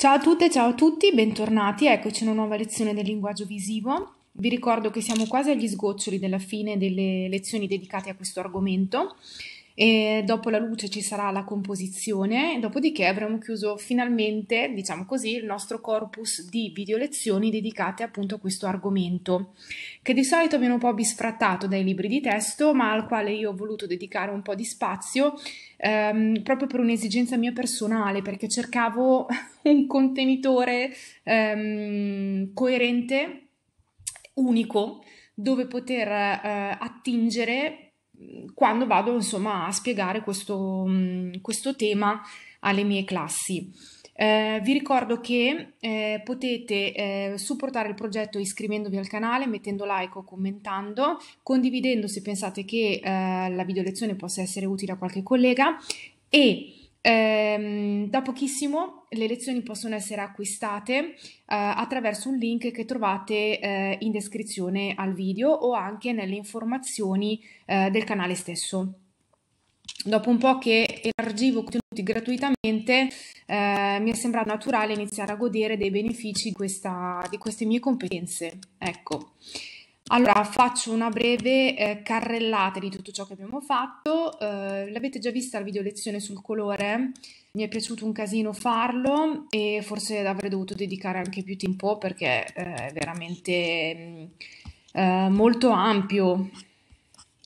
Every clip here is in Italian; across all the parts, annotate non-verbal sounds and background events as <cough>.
Ciao a tutte, ciao a tutti, bentornati, eccoci a una nuova lezione del linguaggio visivo. Vi ricordo che siamo quasi agli sgoccioli della fine delle lezioni dedicate a questo argomento. E dopo la luce ci sarà la composizione, dopodiché avremo chiuso finalmente, diciamo così, il nostro corpus di video lezioni dedicate appunto a questo argomento, che di solito viene un po' bisfrattato dai libri di testo, ma al quale io ho voluto dedicare un po' di spazio ehm, proprio per un'esigenza mia personale, perché cercavo <laughs> un contenitore ehm, coerente, unico, dove poter eh, attingere mm, quando vado insomma a spiegare questo, mm, questo tema alle mie classi. Eh, vi ricordo che eh, potete eh, supportare il progetto iscrivendovi al canale, mettendo like o commentando, condividendo se pensate che eh, la video lezione possa essere utile a qualche collega e ehm, da pochissimo le lezioni possono essere acquistate eh, attraverso un link che trovate eh, in descrizione al video o anche nelle informazioni del canale stesso dopo un po' che elargivo contenuti gratuitamente, eh, mi è sembrato naturale iniziare a godere dei benefici di, questa, di queste mie competenze. Ecco. Allora, faccio una breve eh, carrellata di tutto ciò che abbiamo fatto. Eh, l'avete già vista la video lezione sul colore? Mi è piaciuto un casino farlo e forse avrei dovuto dedicare anche più tempo perché eh, è veramente mm, eh, molto ampio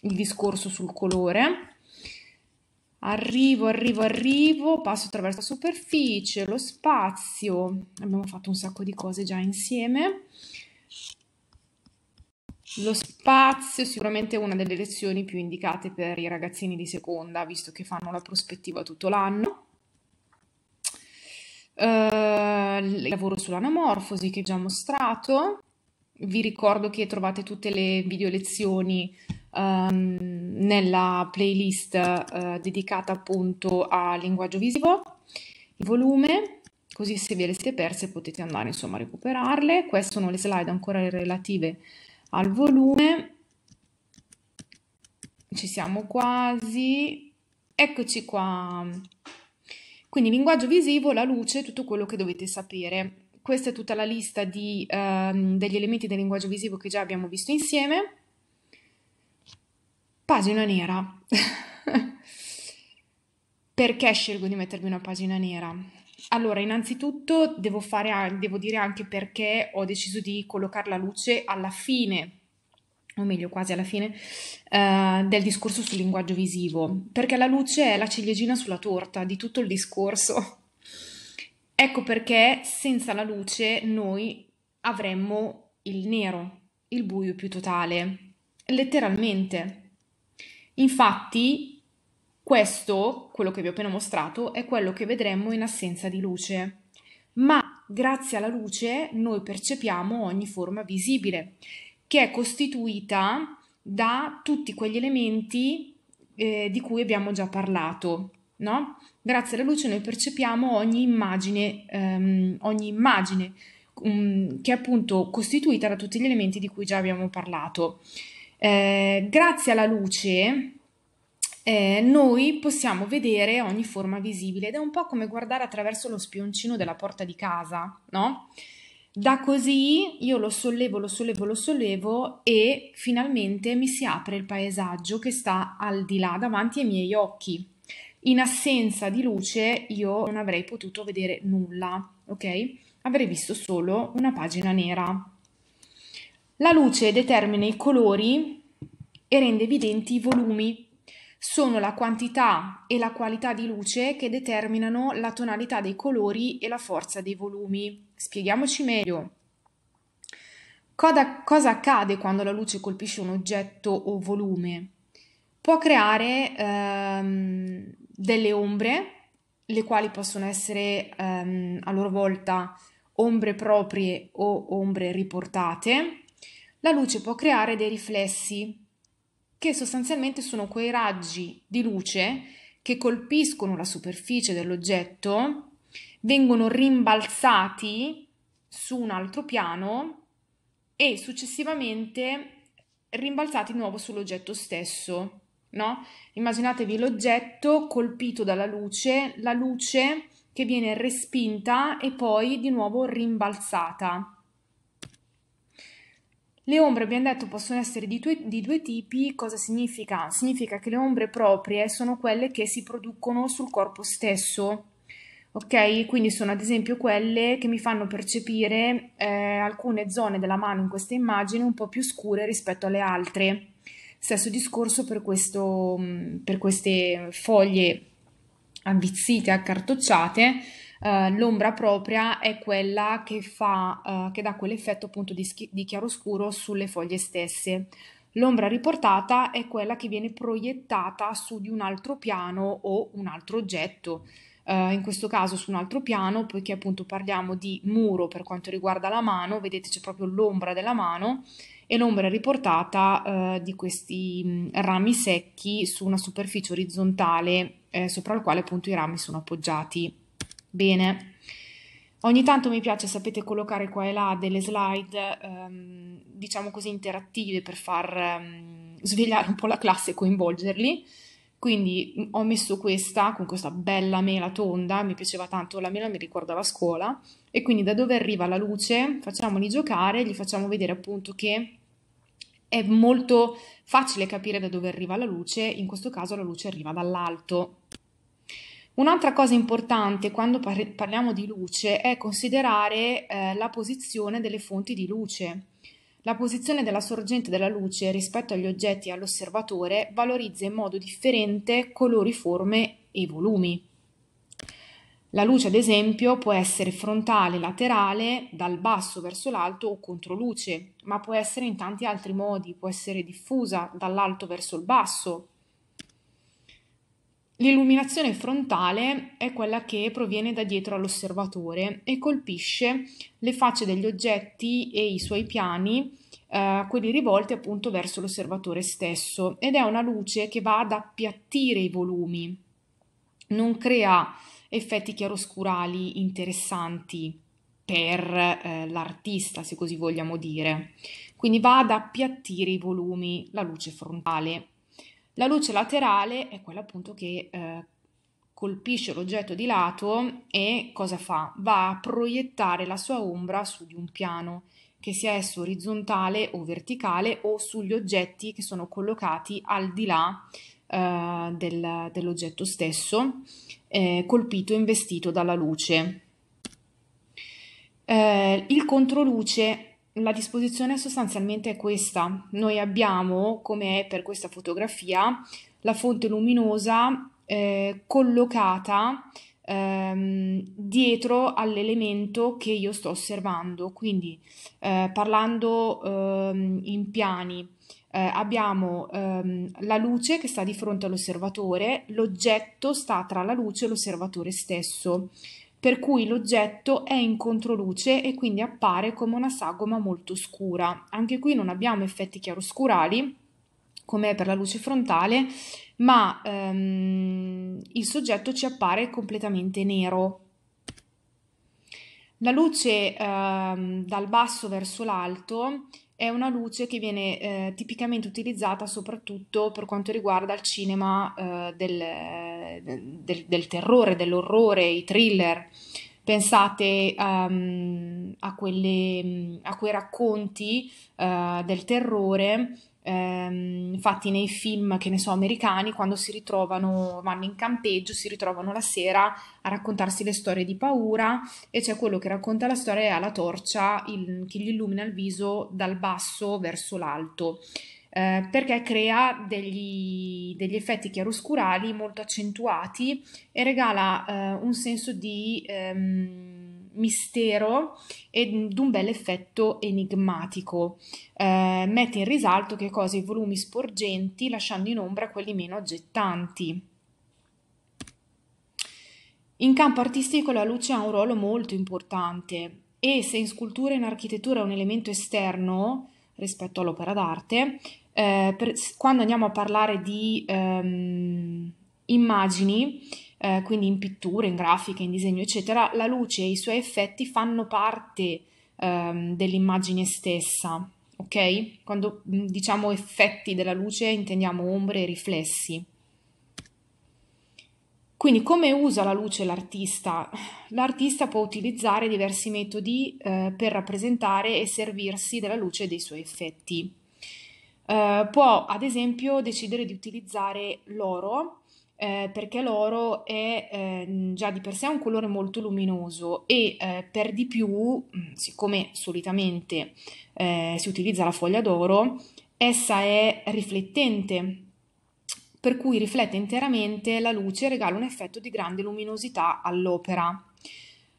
il discorso sul colore. Arrivo, arrivo, arrivo, passo attraverso la superficie, lo spazio. Abbiamo fatto un sacco di cose già insieme. Lo spazio è sicuramente una delle lezioni più indicate per i ragazzini di seconda, visto che fanno la prospettiva tutto l'anno. Uh, il lavoro sull'anamorfosi che ho già mostrato. Vi ricordo che trovate tutte le video lezioni um, nella playlist uh, dedicata appunto a linguaggio visivo, il volume, così se ve le siete perse potete andare insomma a recuperarle. Queste sono le slide ancora relative al volume. Ci siamo quasi. Eccoci qua. Quindi linguaggio visivo, la luce, tutto quello che dovete sapere. Questa è tutta la lista di, eh, degli elementi del linguaggio visivo che già abbiamo visto insieme. Pagina nera. <laughs> Perché scelgo di mettervi una pagina nera? Allora, innanzitutto devo, fare, devo dire anche perché ho deciso di collocare la luce alla fine o meglio quasi alla fine, uh, del discorso sul linguaggio visivo, perché la luce è la ciliegina sulla torta di tutto il discorso. Ecco perché senza la luce noi avremmo il nero, il buio più totale, letteralmente. Infatti, questo, quello che vi ho appena mostrato, è quello che vedremmo in assenza di luce. Ma grazie alla luce noi percepiamo ogni forma visibile, che è costituita da tutti quegli elementi eh, di cui abbiamo già parlato. No? Grazie alla luce noi percepiamo ogni immagine, ehm, ogni immagine um, che è appunto costituita da tutti gli elementi di cui già abbiamo parlato. Eh, grazie alla luce eh, noi possiamo vedere ogni forma visibile ed è un po' come guardare attraverso lo spioncino della porta di casa, no? Da così io lo sollevo, lo sollevo, lo sollevo e finalmente mi si apre il paesaggio che sta al di là davanti ai miei occhi. In assenza di luce io non avrei potuto vedere nulla, ok? Avrei visto solo una pagina nera. La luce determina i colori e rende evidenti i volumi. Sono la quantità e la qualità di luce che determinano la tonalità dei colori e la forza dei volumi. Spieghiamoci meglio. Cosa, cosa accade quando la luce colpisce un oggetto o volume? Può creare ehm, delle ombre, le quali possono essere ehm, a loro volta ombre proprie o ombre riportate la luce può creare dei riflessi, che sostanzialmente sono quei raggi di luce che colpiscono la superficie dell'oggetto, vengono rimbalzati su un altro piano e successivamente rimbalzati di nuovo sull'oggetto stesso. No? Immaginatevi l'oggetto colpito dalla luce, la luce che viene respinta e poi di nuovo rimbalzata. Le ombre, abbiamo detto, possono essere di due, di due, tipi. Cosa significa? Significa che le ombre proprie sono quelle che si producono sul corpo stesso. Ok? Quindi sono ad esempio quelle che mi fanno percepire eh, alcune zone della mano in questa immagine un po' più scure rispetto alle altre. Stesso discorso per, questo, mm, per queste foglie avvizzite, accartocciate eh, l'ombra propria è quella che, fa, uh, che dà quell'effetto appunto di, di chiaroscuro sulle foglie stesse. L'ombra riportata è quella che viene proiettata su di un altro piano o un altro oggetto. Uh, in questo caso su un altro piano, poiché appunto parliamo di muro per quanto riguarda la mano, vedete c'è proprio l'ombra della mano e l'ombra riportata uh, di questi mm, rami secchi su una superficie orizzontale eh, sopra la quale appunto i rami sono appoggiati. Bene, ogni tanto mi piace, sapete, collocare qua e là delle slide, ehm, diciamo così, interattive per far ehm, svegliare un po' la classe e coinvolgerli. Quindi mm, ho messo questa con questa bella mela tonda, mi piaceva tanto, la mela mi ricordava scuola e quindi da dove arriva la luce facciamoli giocare, gli facciamo vedere appunto che è molto facile capire da dove arriva la luce, in questo caso la luce arriva dall'alto, Un'altra cosa importante quando parliamo di luce è considerare eh, la posizione delle fonti di luce. La posizione della sorgente della luce rispetto agli oggetti e all'osservatore valorizza in modo differente colori, forme e volumi. La luce, ad esempio, può essere frontale, laterale, dal basso verso l'alto o controluce, ma può essere in tanti altri modi, può essere diffusa dall'alto verso il basso, L'illuminazione frontale è quella che proviene da dietro all'osservatore e colpisce le facce degli oggetti e i suoi piani, eh, quelli rivolti appunto verso l'osservatore stesso, ed è una luce che va ad appiattire i volumi, non crea effetti chiaroscurali interessanti per eh, l'artista, se così vogliamo dire. Quindi va ad appiattire i volumi, la luce frontale, la luce laterale è quella appunto che eh, colpisce l'oggetto di lato e cosa fa? Va a proiettare la sua ombra su di un piano, che sia esso orizzontale o verticale o sugli oggetti che sono collocati al di là eh, del, dell'oggetto stesso, eh, colpito o investito dalla luce. Eh, il controluce la disposizione sostanzialmente è questa. Noi abbiamo, come per questa fotografia, la fonte luminosa eh, collocata ehm, dietro all'elemento che io sto osservando. Quindi, eh, parlando ehm, in piani, eh, abbiamo ehm, la luce che sta di fronte all'osservatore, l'oggetto sta tra la luce e l'osservatore stesso per cui l'oggetto è in controluce e quindi appare come una sagoma molto scura. Anche qui non abbiamo effetti chiaroscurali, come per la luce frontale, ma ehm, il soggetto ci appare completamente nero. La luce ehm, dal basso verso l'alto è una luce che viene eh, tipicamente utilizzata soprattutto per quanto riguarda il cinema eh, del, del, del, terrore, dell'orrore, i thriller. Pensate um, a, quelle, a, quei racconti uh, del terrore ehm, fatti nei film, che ne so, americani, quando si ritrovano, vanno in campeggio, si ritrovano la sera a raccontarsi le storie di paura e c'è quello che racconta la storia e ha la torcia il, che gli illumina il viso dal basso verso l'alto. Eh, perché crea degli, degli, effetti chiaroscurali molto accentuati e regala eh, un senso di ehm, mistero e d'un bel effetto enigmatico. Eh, mette in risalto che cosa i volumi sporgenti, lasciando in ombra quelli meno gettanti. In campo artistico la luce ha un ruolo molto importante e se in scultura e in architettura è un elemento esterno rispetto all'opera d'arte, eh, per, quando andiamo a parlare di ehm, immagini, eh, quindi in pittura, in grafica, in disegno, eccetera, la luce e i suoi effetti fanno parte ehm, dell'immagine stessa, ok? Quando mm, diciamo effetti della luce intendiamo ombre e riflessi. Quindi come usa la luce l'artista? L'artista può utilizzare diversi metodi eh, per rappresentare e servirsi della luce e dei suoi effetti. Eh, può ad esempio decidere di utilizzare l'oro eh, perché l'oro è eh, già di per sé un colore molto luminoso e eh, per di più, mm, siccome solitamente eh, si utilizza la foglia d'oro, essa è riflettente, per cui riflette interamente la luce e regala un effetto di grande luminosità all'opera.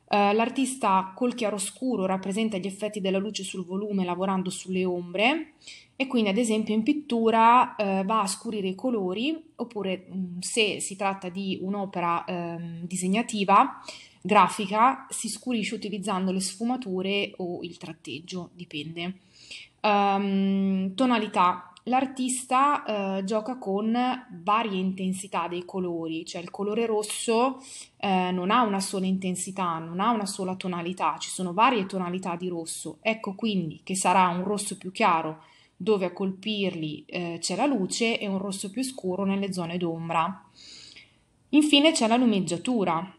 Eh, l'artista col chiaroscuro rappresenta gli effetti della luce sul volume lavorando sulle ombre e quindi ad esempio in pittura eh, va a scurire i colori oppure mm, se si tratta di un'opera eh, disegnativa, grafica, si scurisce utilizzando le sfumature o il tratteggio, dipende. Um, tonalità. L'artista eh, gioca con varie intensità dei colori, cioè il colore rosso eh, non ha una sola intensità, non ha una sola tonalità, ci sono varie tonalità di rosso, ecco quindi che sarà un rosso più chiaro, dove a colpirli eh, c'è la luce e un rosso più scuro nelle zone d'ombra. Infine c'è la lumeggiatura,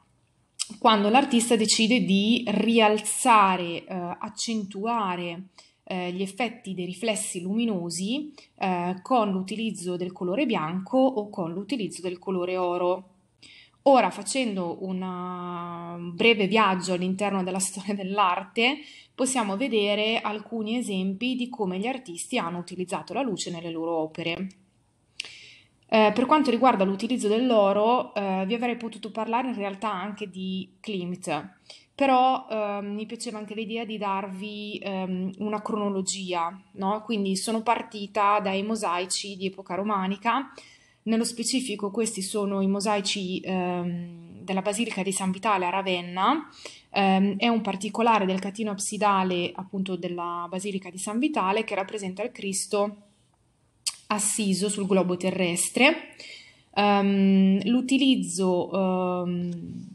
quando l'artista decide di rialzare, eh, accentuare eh, gli effetti dei riflessi luminosi eh, con l'utilizzo del colore bianco o con l'utilizzo del colore oro. Ora, facendo un uh, breve viaggio all'interno della <laughs> storia dell'arte, possiamo vedere alcuni esempi di come gli artisti hanno utilizzato la luce nelle loro opere. Eh, per quanto riguarda l'utilizzo dell'oro, eh, vi avrei potuto parlare in realtà anche di Klimt, però eh, mi piaceva anche l'idea di darvi ehm, una cronologia, no? quindi sono partita dai mosaici di epoca romanica, nello specifico questi sono i mosaici ehm, della Basilica di San Vitale a Ravenna, ehm, è un particolare del catino absidale appunto della Basilica di San Vitale che rappresenta il Cristo assiso sul globo terrestre. Um, l'utilizzo um,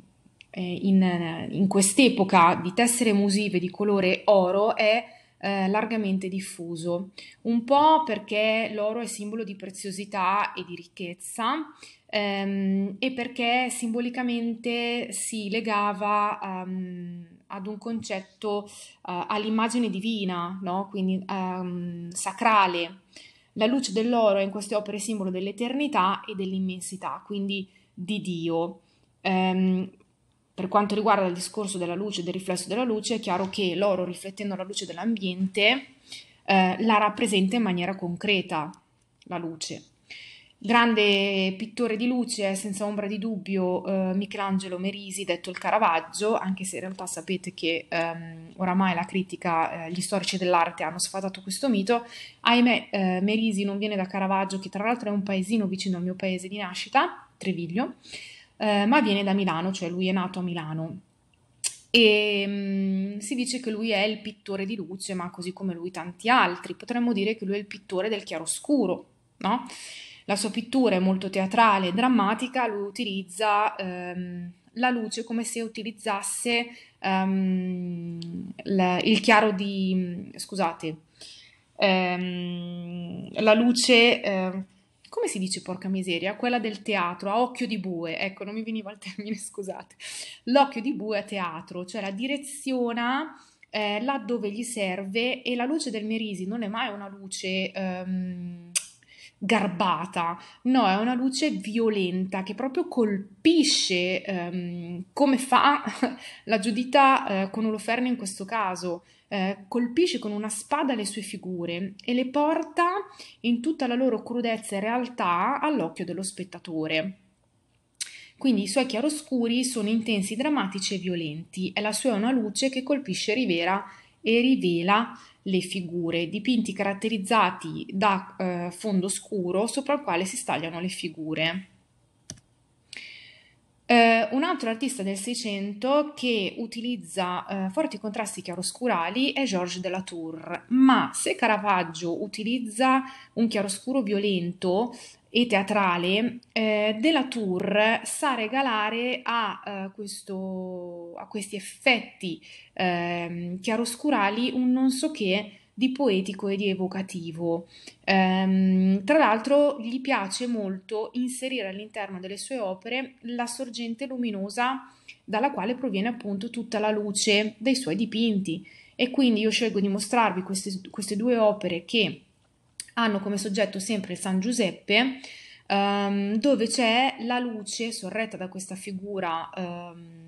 in, in quest'epoca di tessere musive di colore oro è eh, largamente diffuso, un po' perché l'oro è simbolo di preziosità e di ricchezza ehm, e perché simbolicamente si legava um, ad un concetto uh, all'immagine divina, no? quindi um, sacrale. La luce dell'oro è in queste opere simbolo dell'eternità e dell'immensità, quindi di Dio. Um, per quanto riguarda il discorso della luce e del riflesso della luce, è chiaro che l'oro riflettendo la luce dell'ambiente eh, la rappresenta in maniera concreta, la luce. Grande pittore di luce è senza ombra di dubbio eh, Michelangelo Merisi, detto il Caravaggio, anche se in realtà sapete che ehm, oramai la critica, eh, gli storici dell'arte hanno sfatato questo mito. Ahimè, eh, Merisi non viene da Caravaggio, che tra l'altro è un paesino vicino al mio paese di nascita, Treviglio. Eh, ma viene da Milano, cioè lui è nato a Milano. E mh, mm, si dice che lui è il pittore di luce, ma così come lui tanti altri, potremmo dire che lui è il pittore del chiaroscuro, no? La sua pittura è molto teatrale e drammatica, lui utilizza ehm, la luce come se utilizzasse ehm, la, il chiaro di... scusate, ehm, la luce... Eh, come si dice porca miseria, quella del teatro, a occhio di bue, ecco non mi veniva il termine, <laughs> scusate, l'occhio di bue a teatro, cioè la direziona eh, laddove gli serve e la luce del Merisi non è mai una luce... Um, garbata, no, è una luce violenta che proprio colpisce um, come fa <laughs> la Giudita eh, con Oloferno in questo caso, eh, colpisce con una spada le sue figure e le porta in tutta la loro crudezza e realtà all'occhio dello spettatore. Quindi i suoi chiaroscuri sono intensi, drammatici e violenti. È la sua una luce che colpisce Rivera e rivela le figure, dipinti caratterizzati da eh, fondo scuro sopra il quale si stagliano le figure. Uh, un altro artista del Seicento che utilizza uh, forti contrasti chiaroscurali è Georges de la Tour, ma se Caravaggio utilizza un chiaroscuro violento e teatrale, eh, de la Tour sa regalare a, uh, questo, a questi effetti ehm, chiaroscurali un non so che di poetico e di evocativo. Ehm, tra l'altro gli piace molto inserire all'interno delle sue opere la sorgente luminosa dalla quale proviene appunto tutta la luce dei suoi dipinti e quindi io scelgo di mostrarvi queste, queste due opere che hanno come soggetto sempre il San Giuseppe, um, dove c'è la luce sorretta da questa figura um,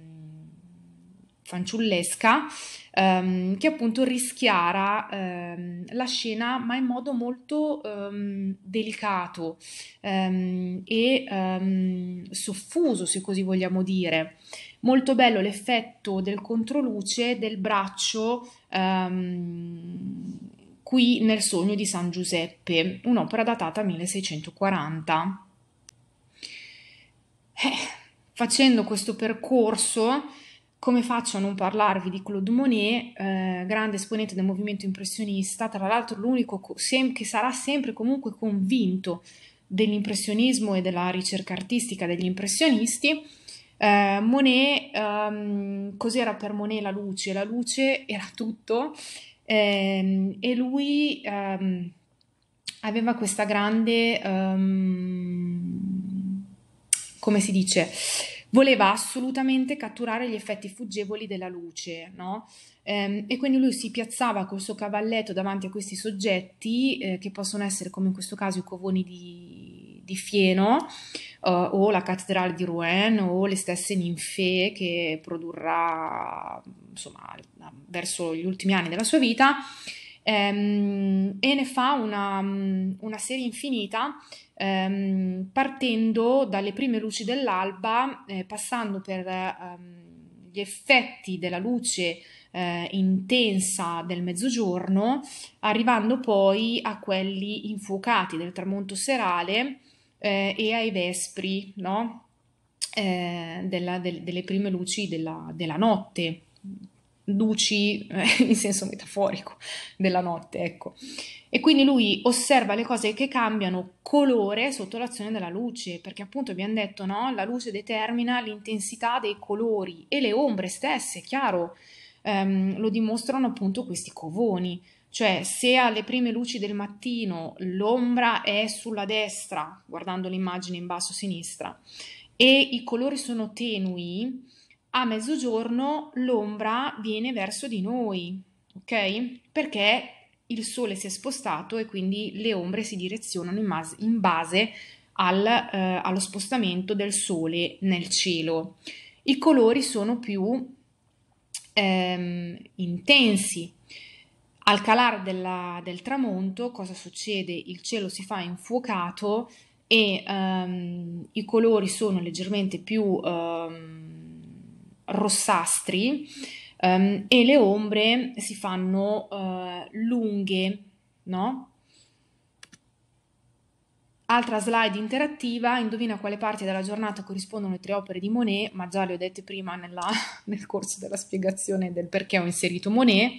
fanciullesca ehm, che appunto rischiara ehm, la scena ma in modo molto ehm, delicato ehm, e ehm, soffuso se così vogliamo dire. Molto bello l'effetto del controluce del braccio ehm, qui nel sogno di San Giuseppe, un'opera datata 1640. Eh, facendo questo percorso come faccio a non parlarvi di Claude Monet, eh, grande esponente del movimento impressionista, tra l'altro l'unico sem- che sarà sempre comunque convinto dell'impressionismo e della ricerca artistica degli impressionisti. Eh, Monet, ehm, cos'era per Monet la luce? La luce era tutto ehm, e lui ehm, aveva questa grande, ehm, come si dice, voleva assolutamente catturare gli effetti fuggevoli della luce, no? Ehm, e quindi lui si piazzava col suo cavalletto davanti a questi soggetti, eh, che possono essere come in questo caso i covoni di, di fieno, uh, o la cattedrale di Rouen, o le stesse ninfe che produrrà insomma, verso gli ultimi anni della sua vita, um, e ne fa una, una serie infinita ehm, partendo dalle prime luci dell'alba, eh, passando per ehm, gli effetti della luce eh, intensa del mezzogiorno, arrivando poi a quelli infuocati del tramonto serale eh, e ai vespri no? Eh, della, del, delle prime luci della, della notte luci eh, <laughs> in senso metaforico della notte, ecco. E quindi lui osserva le cose che cambiano colore sotto l'azione della luce, perché appunto abbiamo detto, no? La luce determina l'intensità dei colori e le ombre stesse, chiaro, ehm, lo dimostrano appunto questi covoni. Cioè, se alle prime luci del mattino l'ombra è sulla destra, guardando l'immagine in basso a sinistra, e i colori sono tenui, a mezzogiorno l'ombra viene verso di noi, ok? Perché il sole si è spostato e quindi le ombre si direzionano in, mas- in base al, eh, allo spostamento del sole nel cielo. I colori sono più ehm, intensi. Al calare della, del tramonto, cosa succede? Il cielo si fa infuocato e ehm, i colori sono leggermente più ehm, rossastri um, e le ombre si fanno uh, lunghe, no? Altra slide interattiva, indovina quale parte della giornata corrispondono le tre opere di Monet, ma già le ho dette prima nella, <laughs> nel corso della spiegazione del perché ho inserito Monet.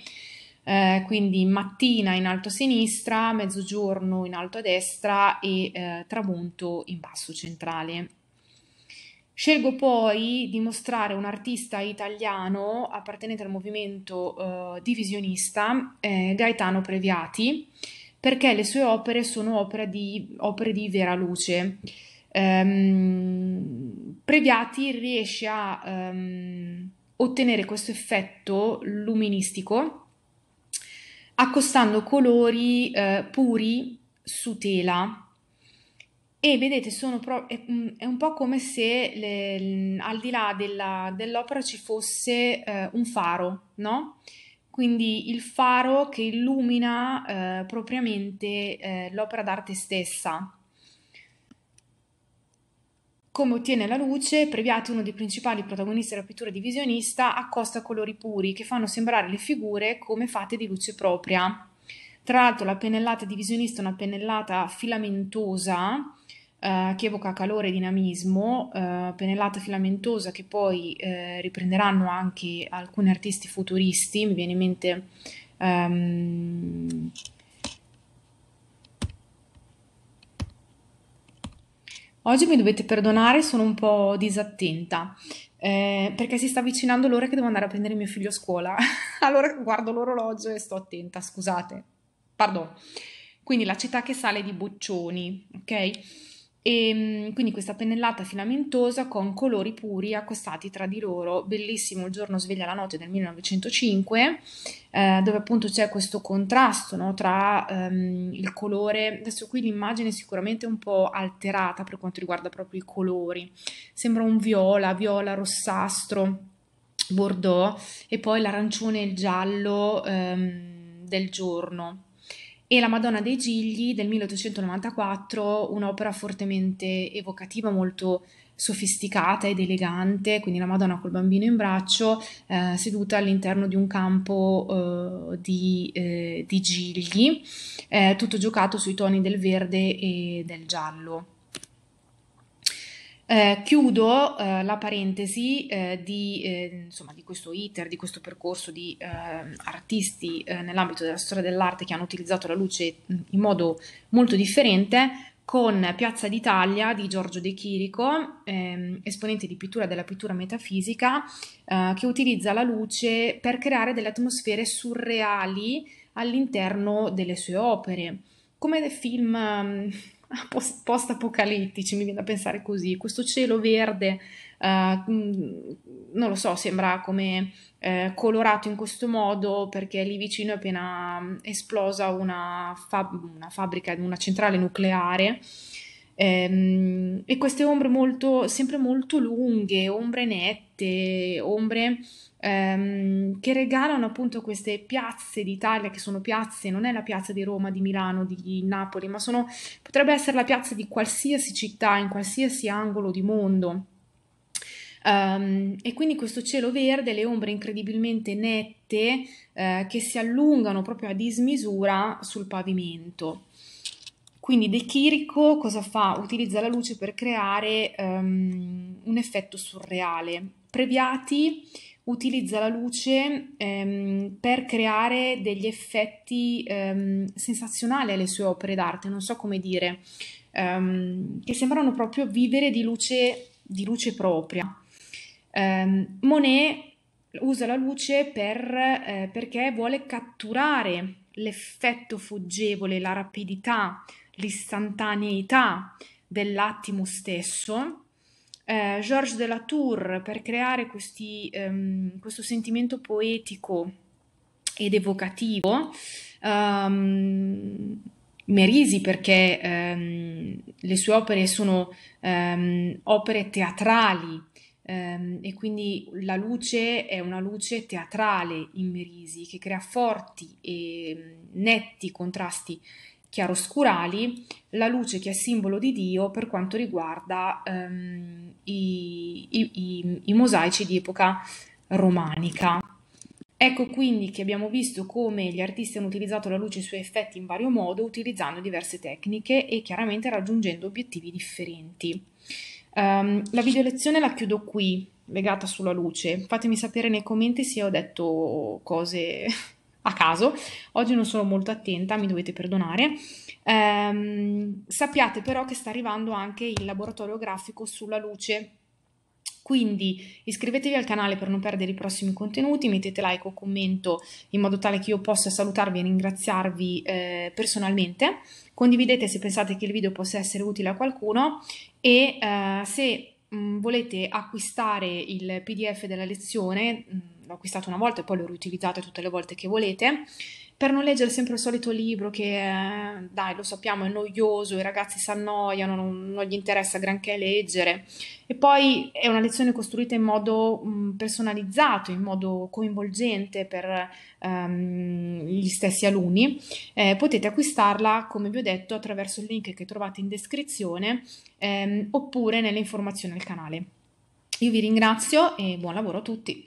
Eh, quindi mattina in alto a sinistra, mezzogiorno in alto a destra e eh, tramonto in basso centrale. Scelgo poi di mostrare un artista italiano appartenente al movimento eh, divisionista, eh, Gaetano Previati, perché le sue opere sono opere di, opere di vera luce. Ehm, Previati riesce a ehm, ottenere questo effetto luministico accostando colori eh, puri su tela e vedete, pro- mm, è un po' come se le, al di là della, dell'opera ci fosse eh, un faro, no? Quindi il faro che illumina eh, propriamente eh, l'opera d'arte stessa. Come ottiene la luce? Previati, uno dei principali protagonisti della pittura divisionista, accosta colori puri che fanno sembrare le figure come fatte di luce propria. Tra l'altro la pennellata divisionista è una pennellata filamentosa, eh, che evoca calore e dinamismo, eh, pennellata filamentosa che poi eh, riprenderanno anche alcuni artisti futuristi, mi viene in mente... Um, Oggi mi dovete perdonare, sono un po' disattenta. Eh, perché si sta avvicinando l'ora che devo andare a prendere mio figlio a scuola. <laughs> allora guardo l'orologio e sto attenta, scusate. Pardon. Quindi la città che sale di Boccioni, ok? E, ehm, quindi questa pennellata filamentosa con colori puri accostati tra di loro, bellissimo il giorno sveglia la notte del 1905, eh, dove appunto c'è questo contrasto no, tra ehm, il colore, adesso qui l'immagine è sicuramente un po' alterata per quanto riguarda proprio i colori, sembra un viola, viola rossastro, bordeaux e poi l'arancione e il giallo ehm, del giorno e La Madonna dei Gigli del 1894, un'opera fortemente evocativa, molto sofisticata ed elegante, quindi la Madonna col bambino in braccio, eh, seduta all'interno di un campo eh, di, eh, di, gigli, eh, tutto giocato sui toni del verde e del giallo. Eh, chiudo eh, la parentesi eh, di, eh, insomma, di, questo iter, di questo percorso di eh, artisti eh, nell'ambito della storia dell'arte che hanno utilizzato la luce in modo molto differente con Piazza d'Italia di Giorgio De Chirico, ehm, esponente di pittura della pittura metafisica, che utilizza la luce per creare delle atmosfere surreali all'interno delle sue opere, come film ehm, post-apocalittici, mi viene da pensare così, questo cielo verde, eh, mm, non lo so, sembra come eh, colorato in questo modo perché lì vicino è appena mm, esplosa una, fab- una fabbrica, una centrale nucleare ehm, e queste ombre molto, sempre molto lunghe, ombre nette, ombre ehm, che regalano appunto queste piazze d'Italia, che sono piazze, non è la piazza di Roma, di Milano, di Napoli, ma sono, potrebbe essere la piazza di qualsiasi città, in qualsiasi angolo di mondo. Um, e quindi questo cielo verde, le ombre incredibilmente nette eh, che si allungano proprio a dismisura sul pavimento. Quindi De Chirico cosa fa? Utilizza la luce per creare um, un effetto surreale. Previati utilizza la luce ehm, per creare degli effetti ehm, sensazionali alle sue opere d'arte, non so come dire, ehm, che sembrano proprio vivere di luce, di luce propria. Ehm, Monet usa la luce per, eh, perché vuole catturare l'effetto fuggevole, la rapidità, l'istantaneità dell'attimo stesso eh, Georges de la Tour per creare questi, ehm, questo sentimento poetico ed evocativo. Um, Merisi perché ehm, le sue opere sono ehm, opere teatrali ehm, e quindi la luce è una luce teatrale in Merisi che crea forti e ehm, netti contrasti chiaroscurali la luce che è simbolo di Dio per quanto riguarda ehm, i, i, i, i mosaici di epoca romanica. Ecco quindi che abbiamo visto come gli artisti hanno utilizzato la luce e i suoi effetti in vario modo, utilizzando diverse tecniche e chiaramente raggiungendo obiettivi differenti. Um, la lezione la chiudo qui, legata sulla luce. Fatemi sapere nei commenti se ho detto cose a caso, oggi non sono molto attenta, mi dovete perdonare. Ehm, sappiate però che sta arrivando anche il laboratorio grafico sulla luce. Quindi iscrivetevi al canale per non perdere i prossimi contenuti, mettete like o commento in modo tale che io possa salutarvi e ringraziarvi eh, personalmente. Condividete se pensate che il video possa essere utile a qualcuno e eh, se mh, mm, volete acquistare il PDF della lezione, mh, mm, lo acquistate una volta e poi lo riutilizzate tutte le volte che volete, per non leggere sempre il solito libro che, eh, dai, lo sappiamo, è noioso, i ragazzi si annoiano, non, non, gli interessa granché leggere. E poi è una lezione costruita in modo mh, mm, personalizzato, in modo coinvolgente per ehm, gli stessi alunni. Eh, potete acquistarla, come vi ho detto, attraverso il link che trovate in descrizione ehm, oppure nelle informazioni al canale. Io vi ringrazio e buon lavoro a tutti!